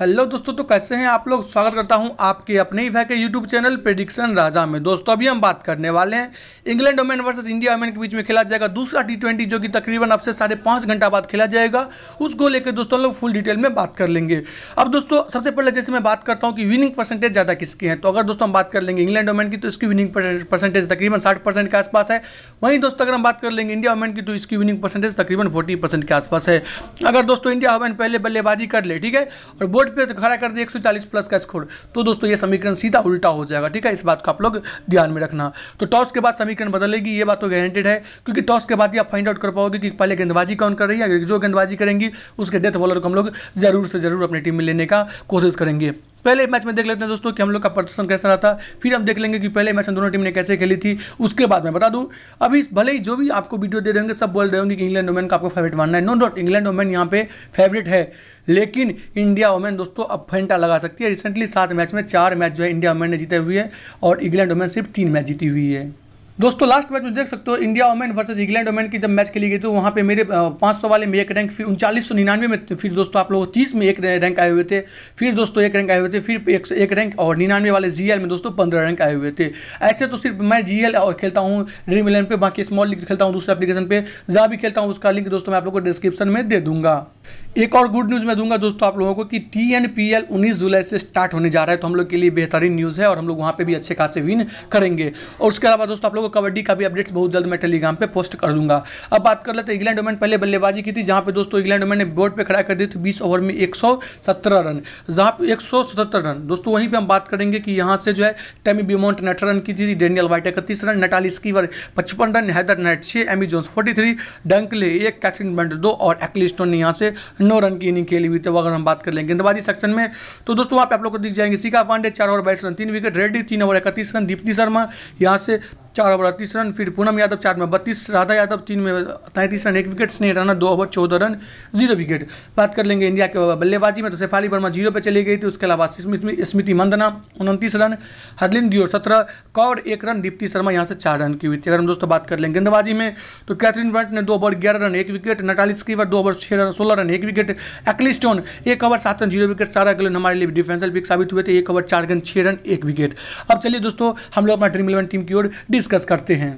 hello दोस्तों तो कैसे हैं आप लोग स्वागत करता हूं आपके अपने ही फैके यूट्यूब चैनल प्रेडिक्शन राजा में दोस्तों अभी हम बात करने वाले हैं England women versus India women के बीच में खेला जाएगा दूसरा टी ट्वेंटी जो कि तकरीबन अब से साढ़े पाँच घंटा बाद खेला जाएगा उसको लेकर दोस्तों लोग फुल डिटेल में बात कर लेंगे अब दोस्तों सबसे पहले जैसे मैं बात करता हूँ कि विनिंग परसेंटेज ज़्यादा किसके हैं तो अगर दोस्तों हम बात कर लेंगे इंग्लैंड ओमेन की तो इसकी विनिंग परसेंटेज तकरीबन साठ के आसपास है वहीं दोस्तों अगर हम बात कर लेंगे इंडिया ओमेन की तो इसकी विनिंग परसेंटेज तकरीबन फोर्टी के आसपास है अगर दोस्तों इंडिया ओमेन पहले बल्लेबाजी कर ले ठीक है और बोर्ड विकेट पे खड़ा कर दिया एक प्लस का स्कोर तो दोस्तों ये समीकरण सीधा उल्टा हो जाएगा ठीक है इस बात को आप लोग ध्यान में रखना तो टॉस के बाद समीकरण बदलेगी ये बात तो गारंटेड है क्योंकि टॉस के बाद ही आप फाइंड आउट कर पाओगे कि पहले गेंदबाजी कौन कर रही है जो गेंदबाजी करेंगी उसके डेथ बॉलर को हम लोग जरूर से जरूर अपनी टीम में लेने का कोशिश करेंगे पहले मैच में देख लेते हैं दोस्तों कि हम लोग का प्रदर्शन कैसा रहा था फिर हम देख लेंगे कि पहले मैच में दोनों टीम ने कैसे खेली थी उसके बाद मैं बता दूं अभी भले ही जो भी आपको वीडियो दे देंगे सब बोल रहे होंगे कि इंग्लैंड वोमेन का आपको फेवरेट मानना है नो डाउट इंग्लैंड वोमेन यहाँ पे फेवरेट है लेकिन इंडिया वोमेन दोस्तों अब फेंटा लगा सकती है रिसेंटली सात मैच में चार मैच जो है इंडिया ओमैन ने जीते हुए है और इंग्लैंड वोमेन सिर्फ तीन मैच जीती हुई है दोस्तों लास्ट मैच में देख सकते हो India women versus England women की जब मैच खेली गई थी तो वहाँ पे मेरे 500 वाले में एक रैंक फिर उनचालीस सौ निन्यानवे में फिर दोस्तों आप लोग 30 में एक रैंक आए हुए थे फिर दोस्तों एक रैंक आए हुए थे फिर एक, एक रैंक और निन्यानवे वाले जी में दोस्तों पंद्रह रैंक आए हुए थे ऐसे तो सिर्फ मैं जी और खेलता हूँ ड्रीम इलेवन पर बाकी स्मॉल लीग खेलता हूँ दूसरे एप्लीकेशन पर जहाँ भी खेलता हूँ उसका लिंक दोस्तों मैं आप लोग को डिस्क्रिप्शन में दे दूंगा एक और गुड न्यूज़ मैं दूंगा दोस्तों आप लोगों को कि टी एन पी एल उन्नीस जुलाई से स्टार्ट होने जा रहा है तो हम लोग के लिए बेहतरीन न्यूज़ है और हम लोग वहाँ पर भी अच्छे खासे विन करेंगे और उसके अलावा दोस्तों आप लोगों कबड्डी का भी अपडेट्स बहुत जल्द मैं टेलीग्राम पे पोस्ट कर दूंगा अब बात कर लेते इंग्लैंड ओमैन पहले बल्लेबाजी की थी जहां पे दोस्तों इंग्लैंड ओमैन ने बोर्ड पे खड़ा कर दी थी 20 ओवर में एक रन जहां पे एक रन दोस्तों वहीं पे हम बात करेंगे कि यहां से जो है टेमी बिमोन्ट ने रन की थी डेनियल वाइट इकतीस रन नटाली स्कीवर पचपन रन हैदर नेट छः Amy Jones forty three Dunkley एक कैथरीन बंट दो और एक्लिस्टोन ने यहाँ से नौ रन की इनिंग खेली हुई थी अगर हम बात कर लेंगे गेंदबाजी सेक्शन में तो दोस्तों वहाँ पे आप लोग को दिख जाएंगे सीखा पांडे चार ओवर बाईस रन तीन विकेट रेड्डी तीन ओवर इकतीस रन दीप्ति शर्मा यहाँ से चार अठारह ओवर अड़तीस रन फिर पूनम यादव चार में बत्तीस राधा यादव तीन में तैंतीस रन एक विकेट स्नेह रनर दो ओवर चौदह रन जीरो विकेट बात कर लेंगे इंडिया के बल्लेबाजी में तो शेफाली वर्मा जीरो पर चली गई थी उसके अलावा स्मृति मंदना उनतीस रन हरलिन दियोर सत्रह कौर एक रन दीप्ति शर्मा यहाँ से चार रन की हुई थी अगर हम दोस्तों बात कर लेंगे गेंदबाजी में तो कैथरीन ब्रंट ने दो ओवर ग्यारह रन एक विकेट नटाली स्कीवर दो ओवर छः रन सोलह रन एक विकेट स्टोन एक ओवर सात run zero wicket Sarah Glenn हमारे लिए डिफेंसल पिक साबित हुए थे एक ओवर चार गेंद छः रन एक विकेट अब चलिए दोस्तों हम लोग अपना ड्रीम इलेवन टीम की ओर डिस्कस डिस्कस करते हैं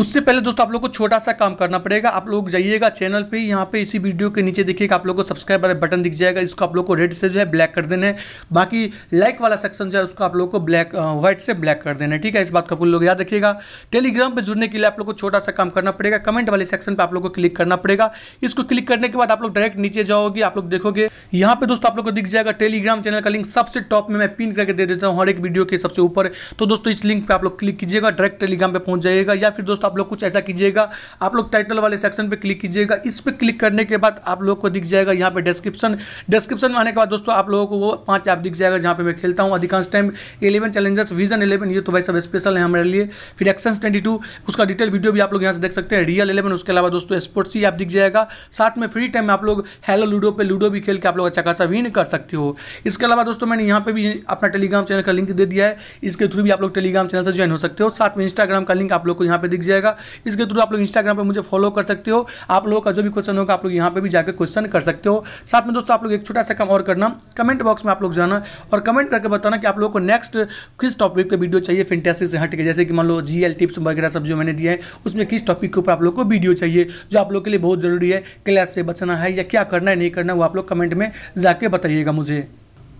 उससे पहले दोस्तों आप लोग को छोटा सा काम करना पड़ेगा आप लोग जाइएगा चैनल पे यहाँ पे इसी वीडियो के नीचे देखिएगा आप लोग को सब्सक्राइब वाला बटन दिख जाएगा इसको आप लोग को रेड से जो है ब्लैक कर देना है बाकी लाइक वाला सेक्शन जो है उसको आप लोग को ब्लैक व्हाइट से ब्लैक कर देना है ठीक है इस बात का आप लोग याद रखिएगा टेलीग्राम पर जुड़ने के लिए आप लोग को छोटा सा काम करना पड़ेगा कमेंट वाले सेक्शन पर आप लोग को क्लिक करना पड़ेगा इसको क्लिक करने के बाद आप लोग डायरेक्ट नीचे जाओगे आप लोग देखोगे यहाँ पे दोस्तों आप लोग को दिख जाएगा टेलीग्राम चैनल का लिंक सबसे टॉप में मैं पिन करके दे देता हूँ हर एक वीडियो के सबसे ऊपर तो दोस्तों इस लिंक पर आप लोग क्लिक कीजिएगा डायरेक्ट टेलीग्राम पर पहुंच जाइएगा या फिर दोस्तों आप लोग कुछ ऐसा कीजिएगा आप लोग टाइटल वाले सेक्शन पर क्लिक कीजिएगा इस पर क्लिक करने के बाद आप लोग को दिख जाएगा यहाँ पर डिस्क्रिप्शन डिस्क्रिप्शन में आने के बाद दोस्तों आप लोगों को वो पांच ऐप दिख जाएगा जहाँ पर मैं खेलता हूँ अधिकांश time eleven challengers vision eleven ये तो भाई सब स्पेशल है हमारे लिए फिर एक्शन ट्वेंटी उसका डिटेल वीडियो भी आप लोग यहाँ से देख सकते हैं रियल इलेवन उसके अलावा दोस्तों स्पोर्ट्स ही आप दिख जाएगा साथ में फ्री टाइम आप लोग हेलो लूडो पर लूडो भी खेल के आप लोग अच्छा खासा विन कर सकते हो इसके अलावा दोस्तों मैंने यहाँ पर भी अपना टेलीग्राम चैनल का लिंक दे दिया है इसके थ्रू भी आप लोग टेलीग्राम चैनल से ज्वाइन हो सकते हो साथ में इंस्टाग्राम का का लिंक आप लोग को यहाँ पे दिख जाएगा इसके थ्रू आप लोग इंस्टाग्राम पर मुझे फॉलो कर सकते हो आप लोगों का जो भी क्वेश्चन होगा आप लोग यहाँ पर भी जाकर क्वेश्चन कर सकते हो साथ में दोस्तों आप लोग एक छोटा सा काम और करना कमेंट बॉक्स में आप लोग जाना और कमेंट करके बताना कि आप लोग को नेक्स्ट किस टॉपिक पर वीडियो चाहिए फेंटेसिक से हट के जैसे कि मान लो जी टिप्स वगैरह सब जो मैंने दिए हैं उसमें किस टॉपिक के ऊपर आप लोग को वीडियो चाहिए जो आप लोग के लिए बहुत ज़रूरी है क्लास से बचना है या क्या करना है नहीं करना है वो आप लोग कमेंट में जाके बताइएगा मुझे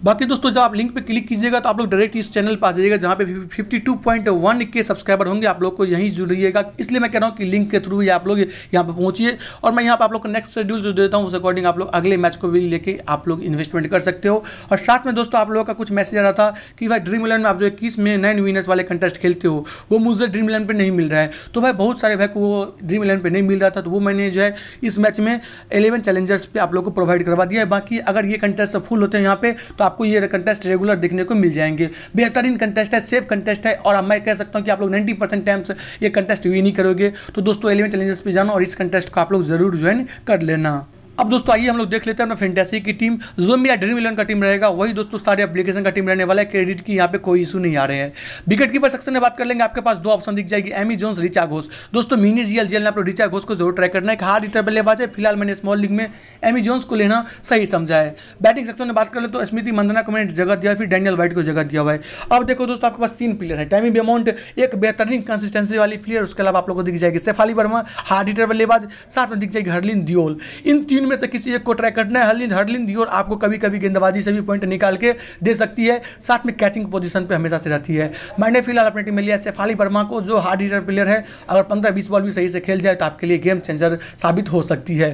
बाकी दोस्तों जब आप लिंक पे क्लिक कीजिएगा तो आप लोग डायरेक्ट इस चैनल पर आ जाइएगा जहाँ पे 52.1 के सब्सक्राइबर होंगे आप लोग को यहीं जुड़िएगा इसलिए मैं कह रहा हूँ कि लिंक के थ्रू ही आप लोग यहाँ पे पहुँचिए और मैं यहाँ पे आप लोग को नेक्स्ट शेड्यूल जो देता हूँ उस अकॉर्डिंग आप लोग अगले मैच को भी लेकर आप लोग इन्वेस्टमेंट कर सकते हो और साथ में दोस्तों आप लोगों का कुछ मैसेज आ रहा था कि भाई ड्रीम इलेवन में आप जो इक्कीस में नाइन विनर्स वाले कंटेस्ट खेलते हो वो मुझे ड्रीम इलेवन पर नहीं मिल रहा है तो भाई बहुत सारे भाई को वो ड्रीम इलेवन पर नहीं मिल रहा था तो वो मैंने जो है इस मैच में एलेवन चैलेंजर्स पर आप लोग को प्रोवाइड करवा दिया है बाकी अगर ये कंटेस्ट फुल होते हैं यहाँ पे तो आपको ये कंटेस्ट रेगुलर देखने को मिल जाएंगे बेहतरीन कंटेस्ट है सेफ कंटेस्ट है और मैं कह सकता हूँ कि आप लोग नाइन्टी परसेंट टाइम्स ये कंटेस्ट वी नहीं करोगे तो दोस्तों एलिमेंट चैलेंजेस पे जाना और इस कंटेस्ट को आप लोग जरूर ज्वाइन कर लेना अब दोस्तों आइए हम लोग देख लेते हैं अपना फेंटेसी की टीम जो या ड्रीम इलेवन का टीम रहेगा वही दोस्तों सारे एप्लीकेशन का टीम रहने वाला है क्रेडिट की यहाँ पे कोई इशू नहीं आ रहे हैं विकेट कीपर सेक्शन में बात कर लेंगे आपके पास दो ऑप्शन दिख जाएगी एमी जोन्स रिचा घोष दोस्तों मिनी एल जेल ने आप लोग रिचा घोष को जरूर ट्राई करना है हार्ड इटर बल्लेबाज है फिलहाल मैंने स्मॉल लीग में एमी जोन्स को लेना सही समझा है बैटिंग सेक्शन में बात कर ले तो स्मृति मंदना को मैंने जगह दिया फिर डैनियल वाइट को जगह दिया हुआ है अब देखो दोस्तों आपके पास तीन प्लेयर है टाइमिंग अमाउंट एक बेहतरीन कंसिस्टेंसी वाली प्लेयर उसके अलावा आप लोग को दिख जाएगी सेफाली वर्मा हार्ड इटर बल्लेबाज साथ में दिख जाएगी हरलिन दियोल इन तीन इनमें से किसी एक को ट्राई करना है हरलिन हरलिन दियोर आपको कभी कभी गेंदबाजी से भी पॉइंट निकाल के दे सकती है साथ में कैचिंग पोजीशन पर हमेशा से रहती है मैंने फिलहाल अपनी टीम में लिया शेफाली वर्मा को जो हार्ड हिटर प्लेयर है अगर पंद्रह बीस बॉल भी सही से खेल जाए तो आपके लिए गेम चेंजर साबित हो सकती है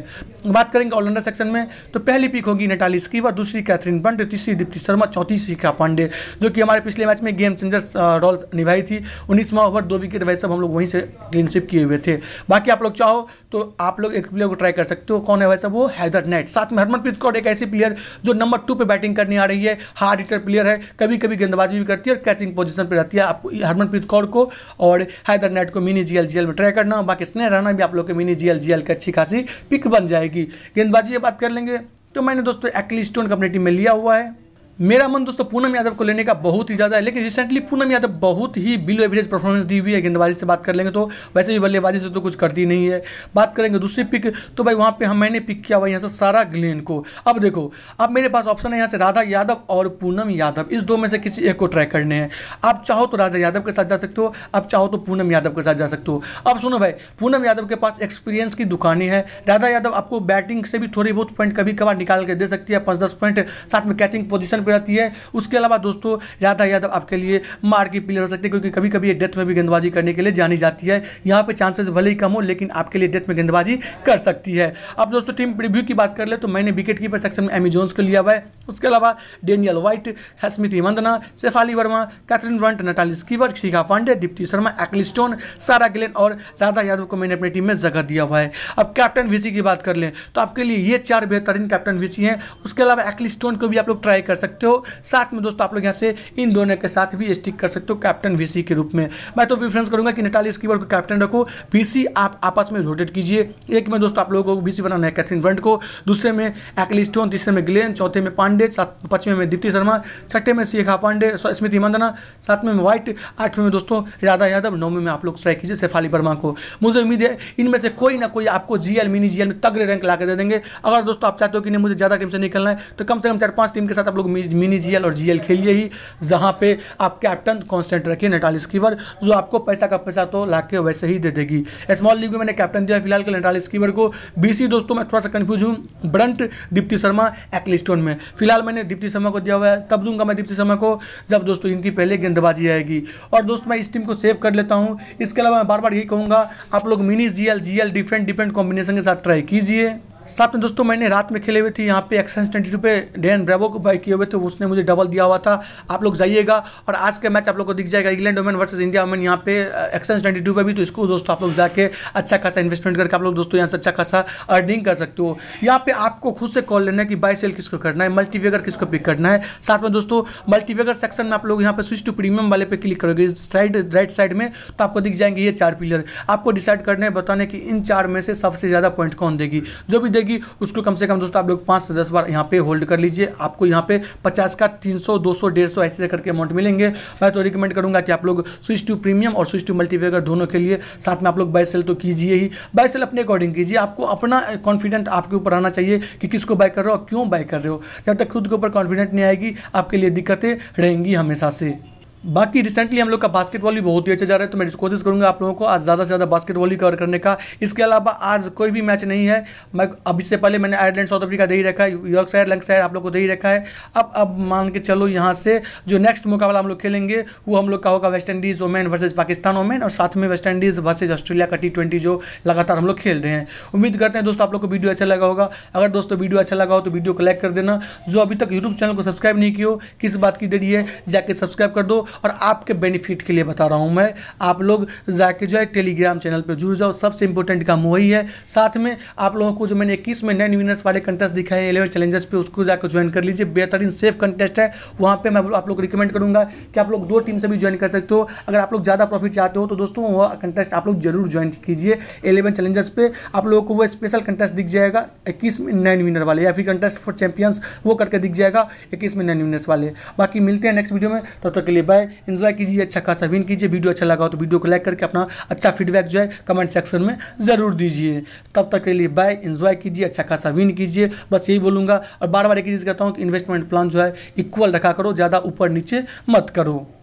बात करेंगे ऑलराउंडर सेक्शन में तो पहली पिक होगी नेटाली स्कीवर दूसरी कैथरीन पंडे तीसरी दीप्ति शर्मा चौथी शिखा पांडे जो कि हमारे पिछले मैच में गेम चेंजर रोल निभाई थी उन्नीसवा ओवर दो विकेट वैसे हम लोग वहीं से क्लीनशिप किए हुए थे बाकी आप लोग चाहो तो आप लोग एक प्लेयर को ट्राई कर सकते हो कौन है वैसे वो वो हैदर नेट साथ में हरमनप्रीत कौर एक ऐसी प्लेयर जो नंबर टू पे बैटिंग करने आ रही है हार्ड हिटर प्लेयर है कभी कभी गेंदबाजी भी करती है और कैचिंग पोजिशन पर रहती है आपको हरमनप्रीत कौर को और हैदर नेट को mini G L G L में ट्राई करना बाकी स्नेह रहना भी आप लोग के mini G L G L की अच्छी खासी पिक बन जाएगी गेंदबाजी ये बात कर लेंगे तो मैंने दोस्तों एक्ली स्टोन को अपनी टीम में लिया हुआ है मेरा मन दोस्तों पूनम यादव को लेने का बहुत ही ज़्यादा है लेकिन रिसेंटली पूनम यादव बहुत ही बिलो एवरेज परफॉर्मेंस दी हुई है गेंदबाजी से बात कर लेंगे तो वैसे भी बल्लेबाजी से तो कुछ करती नहीं है बात करेंगे दूसरी पिक तो भाई वहां पे हम मैंने पिक किया हुआ यहाँ से सारा ग्लेन को अब देखो अब मेरे पास ऑप्शन है यहाँ से राधा यादव और पूनम यादव इस दो में से किसी एक को ट्राई करने हैं आप चाहो तो राधा यादव के साथ जा सकते हो आप चाहो तो पूनम यादव के साथ जा सकते हो अब सुनो भाई पूनम यादव के पास एक्सपीरियंस की दुकानें हैं राधा यादव आपको बैटिंग से भी थोड़ी बहुत पॉइंट कभी कभार निकाल के दे सकती है पाँच दस पॉइंट साथ में कैचिंग पोजिशन पर रहती है उसके अलावा दोस्तों राधा यादव आपके लिए मार की प्लेयर हो सकते हैं क्योंकि कभी कभी ये डेथ में भी गेंदबाजी करने के लिए जानी जाती है यहाँ पर चांसेस भले ही कम हो लेकिन आपके लिए डेथ में गेंदबाजी कर सकती है अब दोस्तों टीम प्रिव्यू की बात कर ले तो मैंने विकेट कीपर सेक्शन में एमी जोन्स को लिया हुआ है उसके अलावा Danielle Wyatt Smriti Mandhana Shafali Verma Katherine Brunt Natalie Sciver Shikha Pandey Deepti Sharma Ecclestone Sarah Glenn और राधा यादव को मैंने अपनी टीम में जगह दिया हुआ है अब कैप्टन वीसी की बात कर लें तो आपके लिए ये चार बेहतरीन कैप्टन वीसी हैं उसके अलावा एक्लिस्टोन को भी आप लोग ट्राई कर सकते सकते हो साथ में दोस्तों आप लोग यहाँ से इन दोनों के साथ भी स्टिक कर सकते हो कैप्टन वी के रूप में मैं तो प्रिफ्रेंस करूँगा कि नेटाली स्कीवर को कैप्टन रखो वीसी आप आपस में रोटेट कीजिए एक में दोस्तों आप लोगों को वीसी बनाना है कैथरीन वर्ड को दूसरे में एक्लिस्टोन तीसरे में ग्लेन चौथे में पांडे पांचवें में दीप्ति शर्मा छठे में शेखा पांडे स्मृति मंदना सातवें में व्हाइट आठवें में दोस्तों राधा यादव नौवें में आप लोग ट्राई कीजिए शेफाली वर्मा को मुझे उम्मीद है इनमें से कोई ना कोई आपको जीएल मिनी जीएल में तगड़े रैंक ला दे देंगे अगर दोस्तों आप चाहते हो कि नहीं मुझे ज़्यादा टीम से निकलना है तो कम से कम चार पांच टीम के साथ आप लोग मिनी जीएल और जीएल खेलिए ही जहाँ पे आप कैप्टन कॉन्स्टेंट रखिए नेटालिस कीवर जो आपको पैसा का पैसा तो ला के वैसे ही दे देगी स्मॉल लीग में मैंने कैप्टन दिया फिलहाल के नेटालिस कीवर को बीसी दोस्तों मैं थोड़ा सा कन्फ्यूज हूँ ब्रंट दीप्ति शर्मा एक्लिस्टोन में फिलहाल मैंने दीप्ति शर्मा को दिया हुआ है तब दूंगा मैं दीप्ति शर्मा को जब दोस्तों इनकी पहले गेंदबाजी आएगी और दोस्तों मैं इस टीम को सेव कर लेता हूँ इसके अलावा मैं बार बार यही कहूँगा आप लोग mini GL GL different different combination के साथ ट्राई कीजिए साथ में दोस्तों मैंने रात में खेले हुए थे यहाँ पे एक्सेंस ट्वेंटी टू पे डेन ब्रेवो को बाई किए हुए थे उसने मुझे डबल दिया हुआ था आप लोग जाइएगा और आज का मैच आप लोग को दिख जाएगा England women versus India women यहाँ पे एक्सेंस ट्वेंटी टू पर भी तो इसको दोस्तों आप लोग जाके अच्छा खासा इन्वेस्टमेंट करके आप लोग दोस्तों यहाँ से अच्छा खासा अर्निंग कर सकते हो यहाँ पे आपको खुद से कॉल लेना है कि बाई सेल किसको करना है मल्टीवेगर किसको पिक करना है साथ में दोस्तों मल्टीवेगर सेक्शन में आप लोग यहाँ पे स्विच टू प्रीमियम वाले पे क्लिक करोगे साइड राइट साइड में तो आपको दिख जाएंगे ये चार पिलर आपको डिसाइड करने बताने कि इन चार में से सबसे ज़्यादा पॉइंट कौन देगी जो भी देगी उसको कम से कम दोस्तों आप लोग पाँच से दस बार यहाँ पे होल्ड कर लीजिए आपको यहाँ पे पचास का तीन सौ दो सौ डेढ़ सौ ऐसे करके अमाउंट मिलेंगे मैं तो रिकमेंड करूँगा कि आप लोग स्विच टू प्रीमियम और स्विच टू मल्टीवेगर दोनों के लिए साथ में आप लोग बाय सेल तो कीजिए ही बाय सेल अपने अकॉर्डिंग कीजिए आपको अपना कॉन्फिडेंट आपके ऊपर आना चाहिए कि किसको बाय कर रहे हो और क्यों बाय कर रहे हो जब तक खुद के ऊपर कॉन्फिडेंट नहीं आएगी आपके लिए दिक्कतें रहेंगी हमेशा से बाकी रिसेंटली हम लोग का बास्केटबॉल भी बहुत ही अच्छा जा रहा है तो मैं कोशिश करूँगा आप लोगों को आज ज़्यादा से ज़्यादा बास्केटबॉल ही कवर करने का इसके अलावा आज कोई भी मैच नहीं है मैं अब इससे पहले मैंने आयरलैंड साउथ अफ्रीका दे ही रखा है यॉर्क साइड लंक साइड आप लोग को दे ही रखा है अब अब मान के चलो यहाँ से जो नेक्स्ट मुकाबला हम लोग खेलेंगे वो हम लोग का होगा West Indies women versus Pakistan women और साथ में वेस्ट इंडीज़ वर्सेज ऑस्ट्रेलिया का टी जो लगातार हम लोग खेल रहे हैं उम्मीद करते हैं दोस्तों आप लोग को वीडियो अच्छा लगा होगा अगर दोस्तों वीडियो अच्छा लगा हो तो वीडियो को लाइक कर देना जो अभी तक यूट्यूब चैनल को सब्सक्राइब नहीं किया किस बात की देरी है जाके सब्सक्राइब कर दो और आपके बेनिफिट के लिए बता रहा हूँ मैं आप लोग जाके जो है टेलीग्राम चैनल पर जुड़ जाओ सबसे इंपॉर्टेंट काम वही है साथ में आप लोगों को जो मैंने इक्कीस में नाइन विनर्स वाले कंटेस्ट दिखाए हैं इलेवन चैलेंजेस पे उसको जाकर ज्वाइन कर लीजिए बेहतरीन सेफ कंटेस्ट है वहाँ पर मैं आप लोग रिकमेंड करूँगा कि आप लोग दो टीम से भी ज्वाइन कर सकते हो अगर आप लोग ज़्यादा प्रॉफिट चाहते हो तो दोस्तों वह कंटेस्ट आप लोग जरूर ज्वाइन कीजिए इलेवन चैलेंजेस पे आप लोगों को वो स्पेशल कंटेस्ट दिख जाएगा इक्कीस में नाइन विनर वाले या फिर कंटेस्ट फॉर चैंपियंस वो करके दिख जाएगा इक्कीस में नाइन विनर्स वाले बाकी मिलते हैं नेक्स्ट वीडियो में तब तो तक के लिए बाय है इन्जॉय कीजिए अच्छा खासा विन कीजिए वीडियो अच्छा लगा हो तो वीडियो को लाइक करके अपना अच्छा फीडबैक जो है कमेंट सेक्शन में ज़रूर दीजिए तब तक के लिए बाय इन्जॉय कीजिए अच्छा खासा विन कीजिए बस यही बोलूँगा और बार बार एक चीज़ कहता हूँ कि इन्वेस्टमेंट प्लान जो है इक्वल रखा करो ज़्यादा ऊपर नीचे मत करो